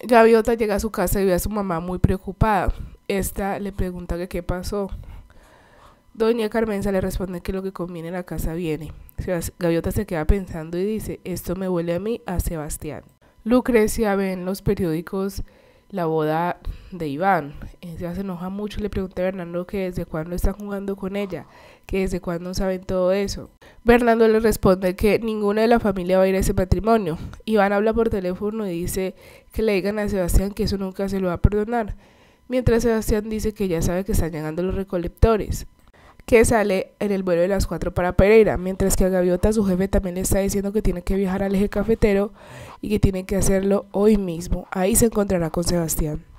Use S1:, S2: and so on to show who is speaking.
S1: Gaviota llega a su casa y ve a su mamá muy preocupada. Esta le pregunta que qué pasó. Doña Carmenza le responde que lo que conviene en la casa viene. Gaviota se queda pensando y dice, esto me huele a mí, a Sebastián. Lucrecia ve en los periódicos la boda de Iván. Ella se enoja mucho y le pregunta a Bernardo que desde cuándo están jugando con ella, que desde cuándo saben todo eso. Bernardo le responde que ninguna de la familia va a ir a ese matrimonio. Iván habla por teléfono y dice que le digan a Sebastián que eso nunca se lo va a perdonar, mientras Sebastián dice que ya sabe que están llegando los recolectores que sale en el vuelo de las cuatro para Pereira, mientras que a Gaviota su jefe también le está diciendo que tiene que viajar al eje cafetero y que tienen que hacerlo hoy mismo. Ahí se encontrará con Sebastián.